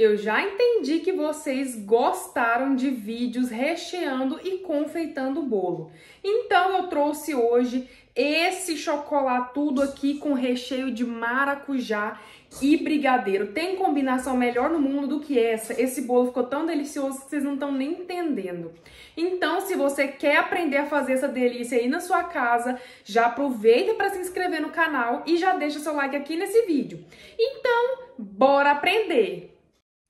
Eu já entendi que vocês gostaram de vídeos recheando e confeitando o bolo. Então eu trouxe hoje esse chocolate tudo aqui com recheio de maracujá e brigadeiro. Tem combinação melhor no mundo do que essa. Esse bolo ficou tão delicioso que vocês não estão nem entendendo. Então, se você quer aprender a fazer essa delícia aí na sua casa, já aproveita para se inscrever no canal e já deixa seu like aqui nesse vídeo. Então, bora aprender!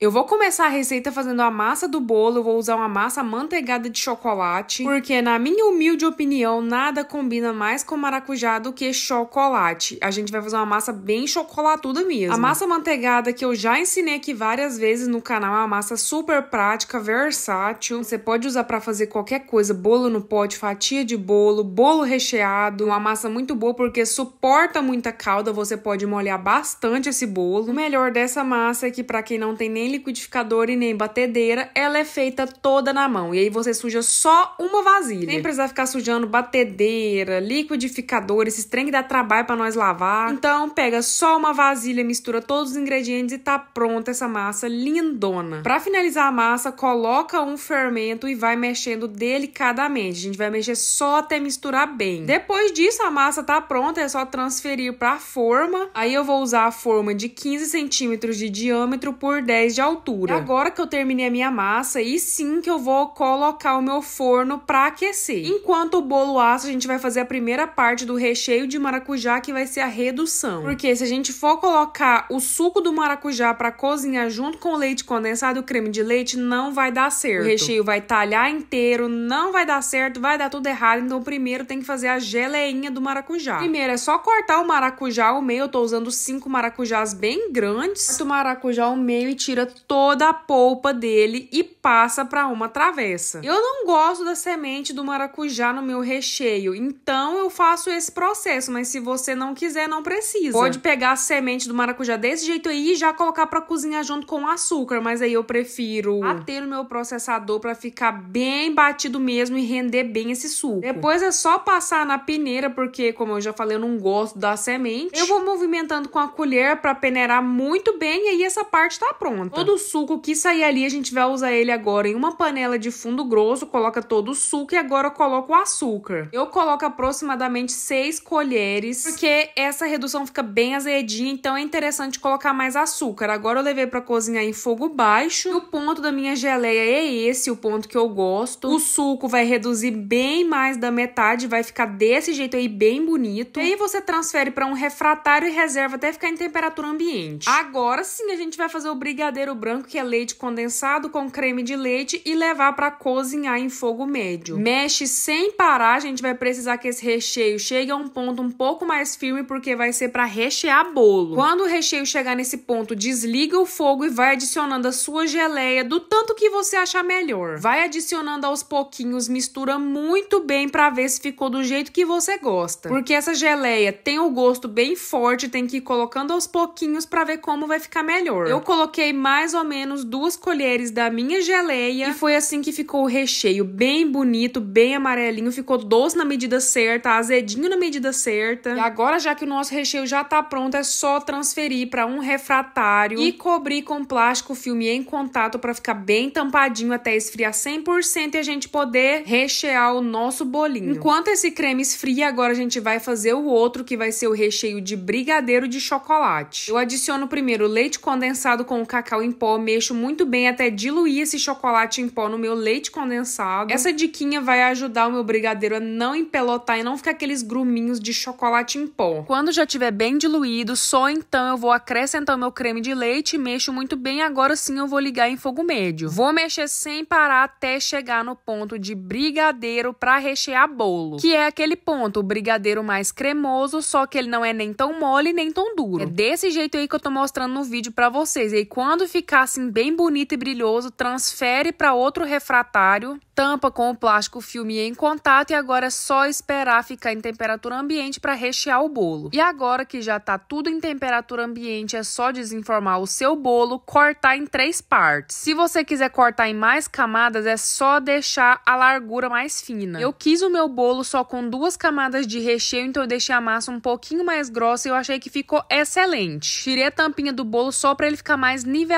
Eu vou começar a receita fazendo a massa do bolo, vou usar uma massa manteigada de chocolate, porque na minha humilde opinião, nada combina mais com maracujá do que chocolate. A gente vai fazer uma massa bem chocolatuda mesmo. A massa manteigada que eu já ensinei aqui várias vezes no canal é uma massa super prática, versátil. Você pode usar para fazer qualquer coisa, bolo no pote, fatia de bolo, bolo recheado, uma massa muito boa porque suporta muita calda, você pode molhar bastante esse bolo. O melhor dessa massa é que para quem não tem nem nem liquidificador e nem batedeira, ela é feita toda na mão. E aí você suja só uma vasilha. Nem precisa ficar sujando batedeira, liquidificador, esses trem que dá trabalho para nós lavar. Então, pega só uma vasilha, mistura todos os ingredientes e tá pronta essa massa lindona. Para finalizar a massa, coloca um fermento e vai mexendo delicadamente. A gente vai mexer só até misturar bem. Depois disso, a massa tá pronta, é só transferir para a forma. Aí eu vou usar a forma de 15 centímetros de diâmetro por 10 de de altura. É agora que eu terminei a minha massa, e sim que eu vou colocar o meu forno para aquecer. Enquanto o bolo assa, a gente vai fazer a primeira parte do recheio de maracujá, que vai ser a redução. Porque se a gente for colocar o suco do maracujá para cozinhar junto com o leite condensado e o creme de leite, não vai dar certo. O recheio vai talhar inteiro, não vai dar certo, vai dar tudo errado. Então primeiro tem que fazer a geleinha do maracujá. Primeiro é só cortar o maracujá ao meio, eu tô usando cinco maracujás bem grandes. Corta o maracujá ao meio e tira toda a polpa dele e passa para uma travessa. Eu não gosto da semente do maracujá no meu recheio, então eu faço esse processo, mas se você não quiser, não precisa. Pode pegar a semente do maracujá desse jeito aí e já colocar para cozinhar junto com o açúcar, mas aí eu prefiro bater no meu processador para ficar bem batido mesmo e render bem esse suco. Depois é só passar na peneira, porque como eu já falei, eu não gosto da semente. Eu vou movimentando com a colher para peneirar muito bem e aí essa parte tá pronta. Todo o suco que sair ali, a gente vai usar ele agora em uma panela de fundo grosso, coloca todo o suco e agora coloca coloco o açúcar. Eu coloco aproximadamente 6 colheres, porque essa redução fica bem azedinha, então é interessante colocar mais açúcar. Agora eu levei para cozinhar em fogo baixo. E o ponto da minha geleia é esse, o ponto que eu gosto. O suco vai reduzir bem mais da metade, vai ficar desse jeito aí bem bonito. E aí você transfere para um refratário e reserva até ficar em temperatura ambiente. Agora sim a gente vai fazer o brigadeiro brigadeiro branco, que é leite condensado com creme de leite, e levar para cozinhar em fogo médio. Mexe sem parar, a gente vai precisar que esse recheio chegue a um ponto um pouco mais firme, porque vai ser para rechear bolo. Quando o recheio chegar nesse ponto, desliga o fogo e vai adicionando a sua geleia do tanto que você achar melhor. Vai adicionando aos pouquinhos, mistura muito bem para ver se ficou do jeito que você gosta. Porque essa geleia tem o um gosto bem forte, tem que ir colocando aos pouquinhos para ver como vai ficar melhor. Eu coloquei mais mais ou menos duas colheres da minha geleia. E foi assim que ficou o recheio, bem bonito, bem amarelinho. Ficou doce na medida certa, azedinho na medida certa. E agora, já que o nosso recheio já tá pronto, é só transferir para um refratário e cobrir com plástico filme em contato para ficar bem tampadinho até esfriar 100% e a gente poder rechear o nosso bolinho. Enquanto esse creme esfria, agora a gente vai fazer o outro, que vai ser o recheio de brigadeiro de chocolate. Eu adiciono primeiro leite condensado com o cacau cacau em pó, mexo muito bem até diluir esse chocolate em pó no meu leite condensado. Essa diquinha vai ajudar o meu brigadeiro a não empelotar e não ficar aqueles gruminhos de chocolate em pó. Quando já tiver bem diluído, só então eu vou acrescentar o meu creme de leite, mexo muito bem, agora sim eu vou ligar em fogo médio. Vou mexer sem parar até chegar no ponto de brigadeiro para rechear bolo, que é aquele ponto, o brigadeiro mais cremoso, só que ele não é nem tão mole nem tão duro. É desse jeito aí que eu tô mostrando no vídeo para vocês. E aí, quando ficar assim bem bonito e brilhoso, transfere para outro refratário, tampa com o plástico filme em contato e agora é só esperar ficar em temperatura ambiente para rechear o bolo. E agora que já tá tudo em temperatura ambiente, é só desenformar o seu bolo, cortar em três partes. Se você quiser cortar em mais camadas, é só deixar a largura mais fina. Eu quis o meu bolo só com duas camadas de recheio, então eu deixei a massa um pouquinho mais grossa e eu achei que ficou excelente. Tirei a tampinha do bolo só para ele ficar mais nivelado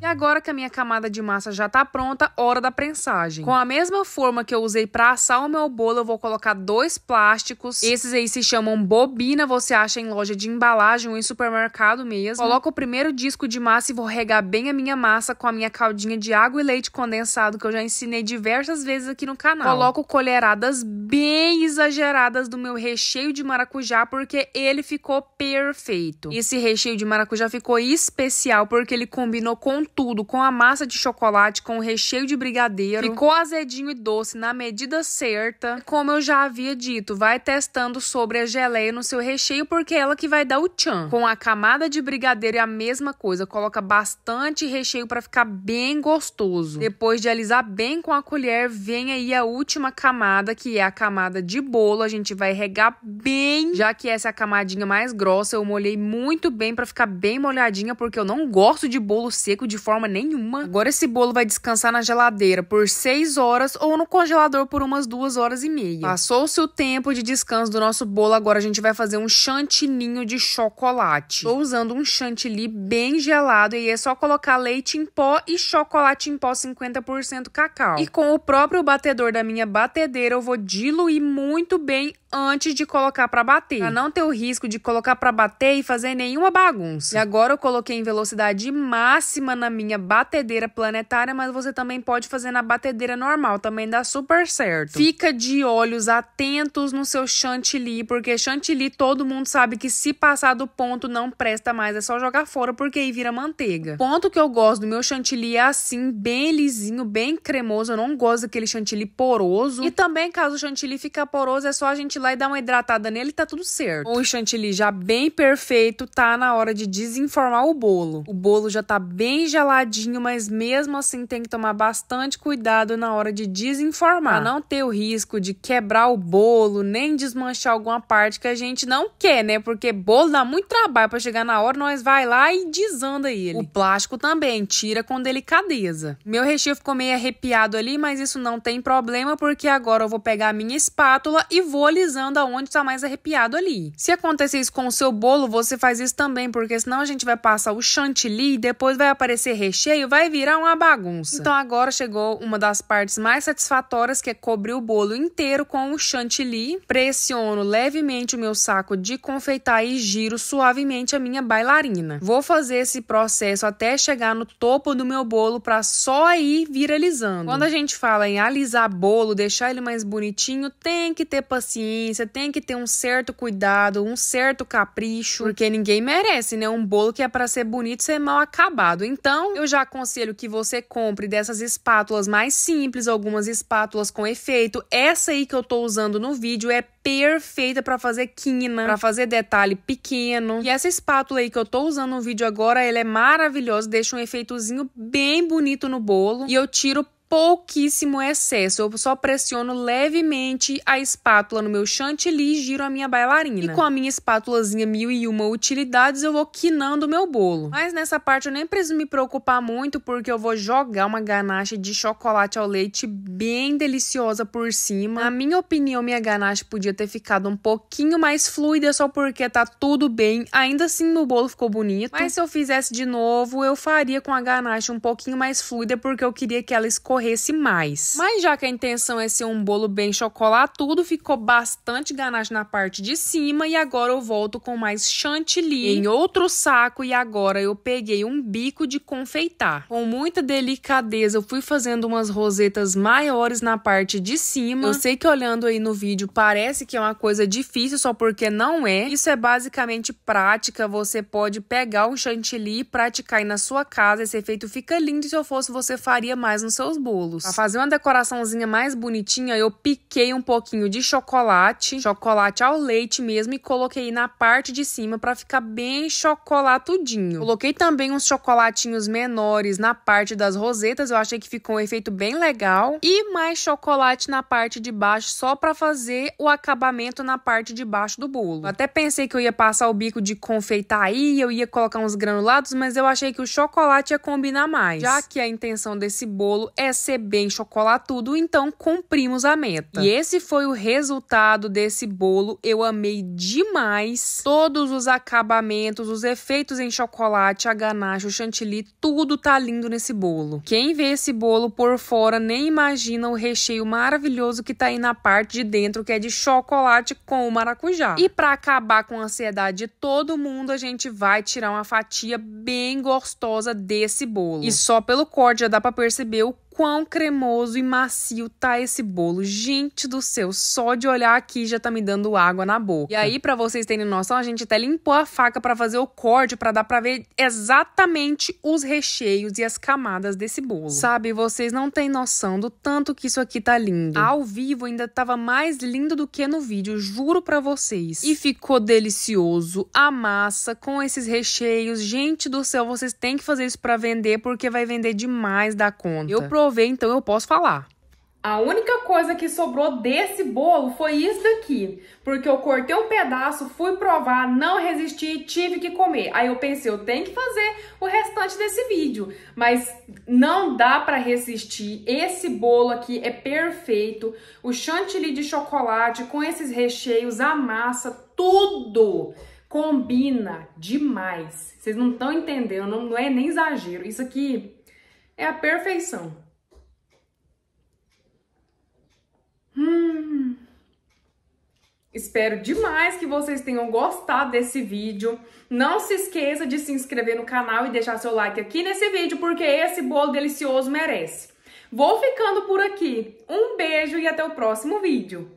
e agora que a minha camada de massa já tá pronta, hora da prensagem. Com a mesma forma que eu usei para assar o meu bolo, eu vou colocar dois plásticos. Esses aí se chamam bobina, você acha em loja de embalagem ou em supermercado mesmo. Coloco o primeiro disco de massa e vou regar bem a minha massa com a minha caldinha de água e leite condensado que eu já ensinei diversas vezes aqui no canal. Coloco colheradas bem exageradas do meu recheio de maracujá porque ele ficou perfeito. Esse recheio de maracujá ficou especial porque ele com combinou com tudo, com a massa de chocolate, com o recheio de brigadeiro. Ficou azedinho e doce na medida certa. Como eu já havia dito, vai testando sobre a geleia no seu recheio porque é ela que vai dar o tchan. Com a camada de brigadeiro é a mesma coisa, coloca bastante recheio para ficar bem gostoso. Depois de alisar bem com a colher, vem aí a última camada, que é a camada de bolo. A gente vai regar bem, já que essa é a camadinha mais grossa, eu molhei muito bem para ficar bem molhadinha porque eu não gosto de bolo bolo seco de forma nenhuma. Agora esse bolo vai descansar na geladeira por 6 horas ou no congelador por umas 2 horas e meia. Passou-se o tempo de descanso do nosso bolo, agora a gente vai fazer um chantininho de chocolate. Estou usando um chantilly bem gelado e é só colocar leite em pó e chocolate em pó 50% cacau. E com o próprio batedor da minha batedeira eu vou diluir muito bem antes de colocar para bater, para não ter o risco de colocar para bater e fazer nenhuma bagunça. E agora eu coloquei em velocidade máxima máxima na minha batedeira planetária, mas você também pode fazer na batedeira normal, também dá super certo. Fica de olhos atentos no seu chantilly, porque chantilly todo mundo sabe que se passar do ponto não presta mais, é só jogar fora porque aí vira manteiga. O ponto que eu gosto do meu chantilly é assim, bem lisinho, bem cremoso, eu não gosto daquele chantilly poroso. E também caso o chantilly ficar poroso, é só a gente ir lá e dar uma hidratada nele e tá tudo certo. o chantilly já bem perfeito, tá na hora de desenformar o bolo. O bolo já tá tá bem geladinho, mas mesmo assim tem que tomar bastante cuidado na hora de desenformar, pra ah. não ter o risco de quebrar o bolo, nem desmanchar alguma parte que a gente não quer, né? Porque bolo dá muito trabalho para chegar na hora, nós vai lá e desanda ele. O plástico também, tira com delicadeza. Meu recheio ficou meio arrepiado ali, mas isso não tem problema, porque agora eu vou pegar a minha espátula e vou alisando aonde tá mais arrepiado ali. Se acontecer isso com o seu bolo, você faz isso também, porque senão a gente vai passar o chantilly e depois depois vai aparecer recheio, vai virar uma bagunça. Então agora chegou uma das partes mais satisfatórias, que é cobrir o bolo inteiro com o chantilly. Pressiono levemente o meu saco de confeitar e giro suavemente a minha bailarina. Vou fazer esse processo até chegar no topo do meu bolo para só aí viralizando. Quando a gente fala em alisar bolo, deixar ele mais bonitinho, tem que ter paciência, tem que ter um certo cuidado, um certo capricho, porque ninguém merece, né? Um bolo que é para ser bonito ser mal acabado acabado. Então, eu já aconselho que você compre dessas espátulas mais simples, algumas espátulas com efeito. Essa aí que eu tô usando no vídeo é perfeita para fazer quina, para fazer detalhe pequeno. E essa espátula aí que eu tô usando no vídeo agora, ela é maravilhosa, deixa um efeitozinho bem bonito no bolo. E eu tiro pouquíssimo excesso. Eu só pressiono levemente a espátula no meu chantilly e giro a minha bailarina. E com a minha espátulazinha mil e uma utilidades, eu vou quinando o meu bolo. Mas nessa parte eu nem preciso me preocupar muito, porque eu vou jogar uma ganache de chocolate ao leite bem deliciosa por cima. Na minha opinião, minha ganache podia ter ficado um pouquinho mais fluida, só porque tá tudo bem. Ainda assim, meu bolo ficou bonito. Mas se eu fizesse de novo, eu faria com a ganache um pouquinho mais fluida, porque eu queria que ela escorresse mais. Mas já que a intenção é ser um bolo bem chocolatudo, ficou bastante ganache na parte de cima e agora eu volto com mais chantilly em outro saco e agora eu peguei um bico de confeitar. Com muita delicadeza eu fui fazendo umas rosetas maiores na parte de cima. Eu sei que olhando aí no vídeo parece que é uma coisa difícil só porque não é. Isso é basicamente prática, você pode pegar um chantilly e praticar aí na sua casa, esse efeito fica lindo e se eu fosse você faria mais nos seus bolos. Para fazer uma decoraçãozinha mais bonitinha, eu piquei um pouquinho de chocolate, chocolate ao leite mesmo, e coloquei na parte de cima para ficar bem chocolatudinho. Coloquei também uns chocolatinhos menores na parte das rosetas, eu achei que ficou um efeito bem legal. E mais chocolate na parte de baixo, só para fazer o acabamento na parte de baixo do bolo. Eu até pensei que eu ia passar o bico de confeitaria, eu ia colocar uns granulados, mas eu achei que o chocolate ia combinar mais. Já que a intenção desse bolo é ser bem chocolatudo, então cumprimos a meta. E esse foi o resultado desse bolo. Eu amei demais. Todos os acabamentos, os efeitos em chocolate, a ganache, o chantilly, tudo tá lindo nesse bolo. Quem vê esse bolo por fora nem imagina o recheio maravilhoso que tá aí na parte de dentro, que é de chocolate com maracujá. E para acabar com a ansiedade de todo mundo, a gente vai tirar uma fatia bem gostosa desse bolo. E só pelo corte já dá para perceber o quão cremoso e macio tá esse bolo. Gente do céu, só de olhar aqui já tá me dando água na boca. E aí, para vocês terem noção, a gente até limpou a faca para fazer o corte, para dar para ver exatamente os recheios e as camadas desse bolo. Sabe, vocês não têm noção do tanto que isso aqui tá lindo. Ao vivo ainda tava mais lindo do que no vídeo, juro para vocês. E ficou delicioso a massa com esses recheios. Gente do céu, vocês têm que fazer isso para vender porque vai vender demais da conta. Eu resolver, então eu posso falar. A única coisa que sobrou desse bolo foi isso aqui, porque eu cortei um pedaço, fui provar, não resisti, tive que comer. Aí eu pensei, eu tenho que fazer o restante desse vídeo, mas não dá para resistir. Esse bolo aqui é perfeito, o chantilly de chocolate com esses recheios, a massa, tudo combina demais. Vocês não estão entendendo, não é nem exagero. Isso aqui é a perfeição. Hum. Espero demais que vocês tenham gostado desse vídeo. Não se esqueça de se inscrever no canal e deixar seu like aqui nesse vídeo, porque esse bolo delicioso merece. Vou ficando por aqui. Um beijo e até o próximo vídeo.